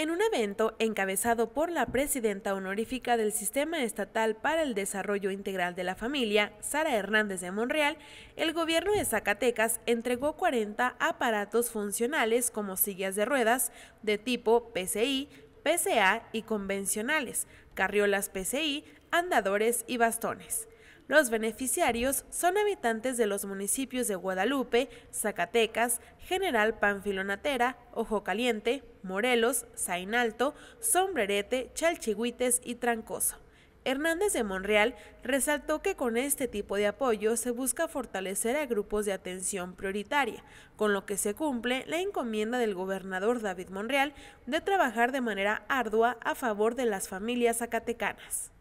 En un evento encabezado por la presidenta honorífica del Sistema Estatal para el Desarrollo Integral de la Familia, Sara Hernández de Monreal, el gobierno de Zacatecas entregó 40 aparatos funcionales como sillas de ruedas de tipo PCI, PCA y convencionales, carriolas PCI, andadores y bastones. Los beneficiarios son habitantes de los municipios de Guadalupe, Zacatecas, General Panfilonatera, Ojo Caliente, Morelos, Zainalto, Sombrerete, Chalchihuites y Trancoso. Hernández de Monreal resaltó que con este tipo de apoyo se busca fortalecer a grupos de atención prioritaria, con lo que se cumple la encomienda del gobernador David Monreal de trabajar de manera ardua a favor de las familias zacatecanas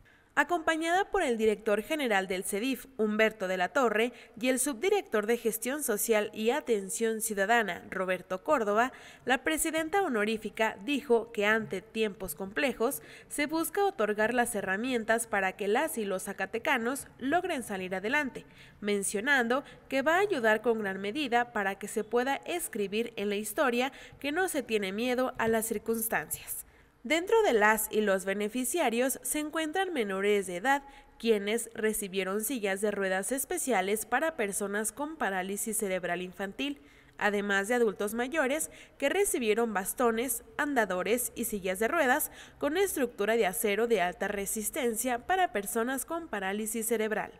acompañada por el director general del CEDIF, Humberto de la Torre, y el subdirector de Gestión Social y Atención Ciudadana, Roberto Córdoba, la presidenta honorífica dijo que ante tiempos complejos se busca otorgar las herramientas para que las y los zacatecanos logren salir adelante, mencionando que va a ayudar con gran medida para que se pueda escribir en la historia que no se tiene miedo a las circunstancias. Dentro de las y los beneficiarios se encuentran menores de edad, quienes recibieron sillas de ruedas especiales para personas con parálisis cerebral infantil, además de adultos mayores que recibieron bastones, andadores y sillas de ruedas con estructura de acero de alta resistencia para personas con parálisis cerebral.